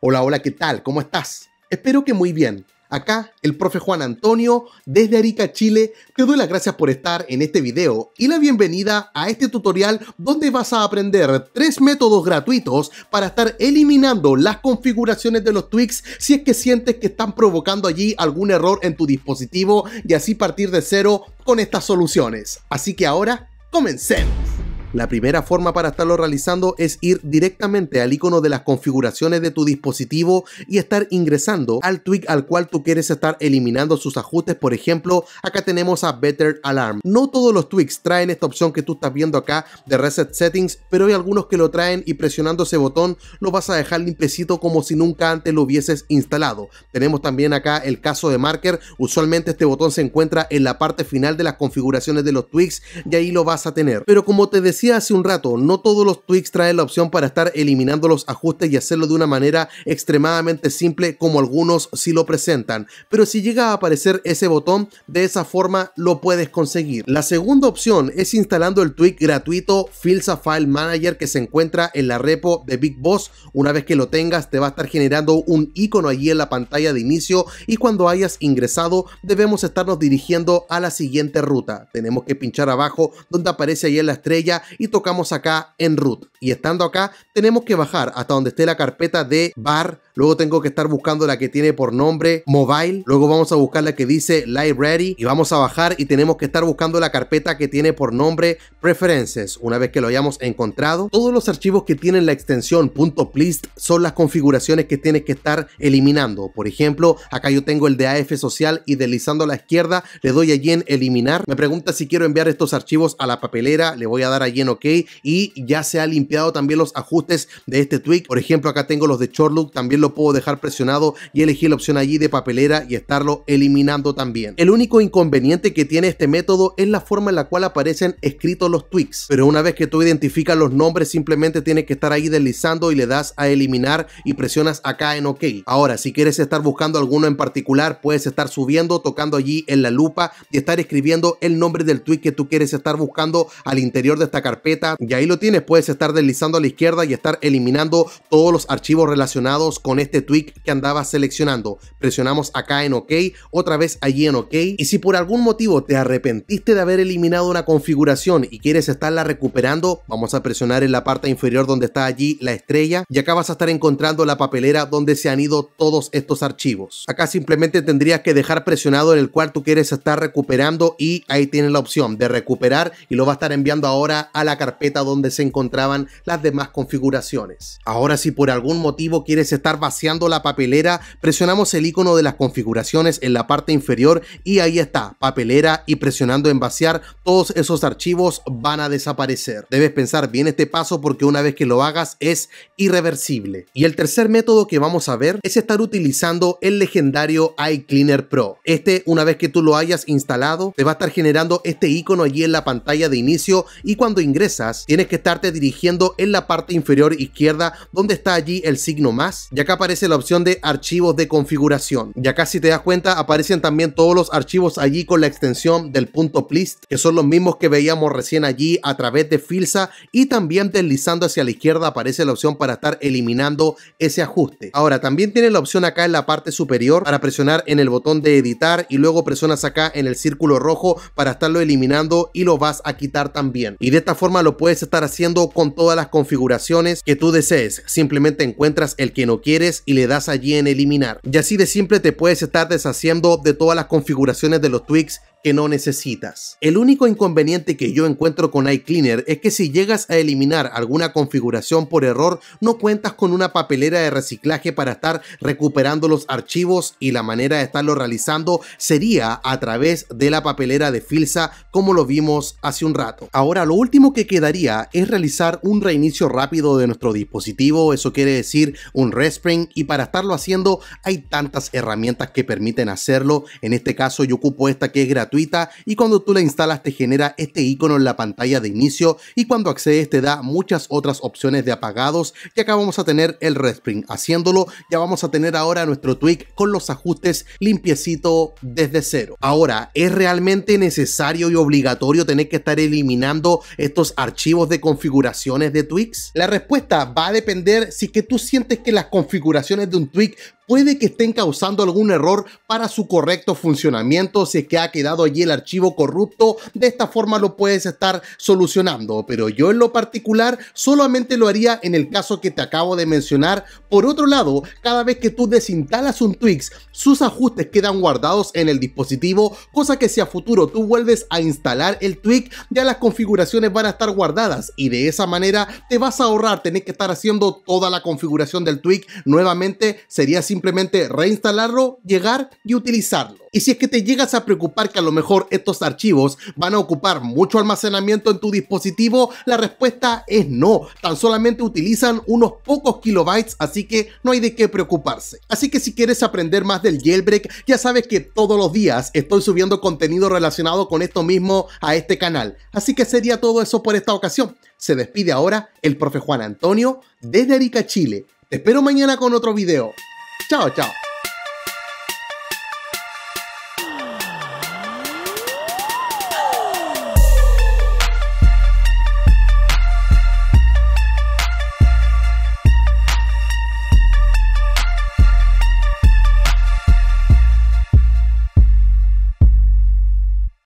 Hola, hola, ¿qué tal? ¿Cómo estás? Espero que muy bien. Acá, el profe Juan Antonio, desde Arica, Chile, te doy las gracias por estar en este video y la bienvenida a este tutorial donde vas a aprender tres métodos gratuitos para estar eliminando las configuraciones de los tweaks si es que sientes que están provocando allí algún error en tu dispositivo y así partir de cero con estas soluciones. Así que ahora, comencemos. La primera forma para estarlo realizando es ir directamente al icono de las configuraciones de tu dispositivo y estar ingresando al tweak al cual tú quieres estar eliminando sus ajustes. Por ejemplo, acá tenemos a Better Alarm. No todos los tweaks traen esta opción que tú estás viendo acá de Reset Settings, pero hay algunos que lo traen y presionando ese botón lo vas a dejar limpiecito como si nunca antes lo hubieses instalado. Tenemos también acá el caso de Marker. Usualmente este botón se encuentra en la parte final de las configuraciones de los tweaks y ahí lo vas a tener. Pero como te decía, hace un rato, no todos los tweaks traen la opción para estar eliminando los ajustes y hacerlo de una manera extremadamente simple como algunos sí lo presentan, pero si llega a aparecer ese botón, de esa forma lo puedes conseguir. La segunda opción es instalando el tweak gratuito Filsa File Manager que se encuentra en la repo de Big Boss. Una vez que lo tengas te va a estar generando un icono allí en la pantalla de inicio y cuando hayas ingresado debemos estarnos dirigiendo a la siguiente ruta. Tenemos que pinchar abajo donde aparece ahí en la estrella y tocamos acá en root. Y estando acá, tenemos que bajar hasta donde esté la carpeta de bar. Luego tengo que estar buscando la que tiene por nombre mobile. Luego vamos a buscar la que dice library y vamos a bajar y tenemos que estar buscando la carpeta que tiene por nombre preferences. Una vez que lo hayamos encontrado, todos los archivos que tienen la extensión .plist son las configuraciones que tienes que estar eliminando. Por ejemplo, acá yo tengo el de AF social y deslizando a la izquierda le doy allí en eliminar. Me pregunta si quiero enviar estos archivos a la papelera. Le voy a dar allí en ok y ya se ha limpiado también los ajustes de este tweak. Por ejemplo, acá tengo los de short look, también lo puedo dejar presionado y elegir la opción allí de papelera y estarlo eliminando también. El único inconveniente que tiene este método es la forma en la cual aparecen escritos los tweaks, pero una vez que tú identificas los nombres simplemente tienes que estar ahí deslizando y le das a eliminar y presionas acá en ok. Ahora, si quieres estar buscando alguno en particular, puedes estar subiendo, tocando allí en la lupa y estar escribiendo el nombre del tweak que tú quieres estar buscando al interior de esta y ahí lo tienes. Puedes estar deslizando a la izquierda y estar eliminando todos los archivos relacionados con este tweak que andaba seleccionando. Presionamos acá en OK, otra vez allí en OK. Y si por algún motivo te arrepentiste de haber eliminado una configuración y quieres estarla recuperando, vamos a presionar en la parte inferior donde está allí la estrella y acá vas a estar encontrando la papelera donde se han ido todos estos archivos. Acá simplemente tendrías que dejar presionado en el cual tú quieres estar recuperando y ahí tienes la opción de recuperar y lo va a estar enviando ahora a a la carpeta donde se encontraban las demás configuraciones. Ahora si por algún motivo quieres estar vaciando la papelera, presionamos el icono de las configuraciones en la parte inferior y ahí está, papelera y presionando en vaciar, todos esos archivos van a desaparecer. Debes pensar bien este paso porque una vez que lo hagas es irreversible. Y el tercer método que vamos a ver es estar utilizando el legendario iCleaner Pro. Este, una vez que tú lo hayas instalado, te va a estar generando este icono allí en la pantalla de inicio y cuando ingresas, tienes que estarte dirigiendo en la parte inferior izquierda donde está allí el signo más y acá aparece la opción de archivos de configuración y acá si te das cuenta aparecen también todos los archivos allí con la extensión del punto plist que son los mismos que veíamos recién allí a través de Filsa y también deslizando hacia la izquierda aparece la opción para estar eliminando ese ajuste. Ahora también tiene la opción acá en la parte superior para presionar en el botón de editar y luego presionas acá en el círculo rojo para estarlo eliminando y lo vas a quitar también. Y de esta forma lo puedes estar haciendo con todas las configuraciones que tú desees. Simplemente encuentras el que no quieres y le das allí en eliminar. Y así de simple te puedes estar deshaciendo de todas las configuraciones de los tweaks que no necesitas. El único inconveniente que yo encuentro con iCleaner es que si llegas a eliminar alguna configuración por error, no cuentas con una papelera de reciclaje para estar recuperando los archivos y la manera de estarlo realizando sería a través de la papelera de Filsa como lo vimos hace un rato. Ahora lo último que quedaría es realizar un reinicio rápido de nuestro dispositivo, eso quiere decir un respring y para estarlo haciendo hay tantas herramientas que permiten hacerlo, en este caso yo ocupo esta que es gratuita y cuando tú la instalas te genera este icono en la pantalla de inicio y cuando accedes te da muchas otras opciones de apagados y acá vamos a tener el Red Spring Haciéndolo ya vamos a tener ahora nuestro tweak con los ajustes limpiecito desde cero. Ahora, ¿es realmente necesario y obligatorio tener que estar eliminando estos archivos de configuraciones de tweaks? La respuesta va a depender si que tú sientes que las configuraciones de un tweak puede que estén causando algún error para su correcto funcionamiento si es que ha quedado allí el archivo corrupto, de esta forma lo puedes estar solucionando, pero yo en lo particular solamente lo haría en el caso que te acabo de mencionar. Por otro lado, cada vez que tú desinstalas un Twix, sus ajustes quedan guardados en el dispositivo, cosa que si a futuro tú vuelves a instalar el Twix, ya las configuraciones van a estar guardadas y de esa manera te vas a ahorrar tener que estar haciendo toda la configuración del Twix nuevamente, sería simplemente reinstalarlo, llegar y utilizarlo. Y si es que te llegas a preocupar que a lo mejor estos archivos van a ocupar mucho almacenamiento en tu dispositivo, la respuesta es no. Tan solamente utilizan unos pocos kilobytes, así que no hay de qué preocuparse. Así que si quieres aprender más del jailbreak, ya sabes que todos los días estoy subiendo contenido relacionado con esto mismo a este canal. Así que sería todo eso por esta ocasión. Se despide ahora el profe Juan Antonio desde Arica, Chile. Te espero mañana con otro video. 照照。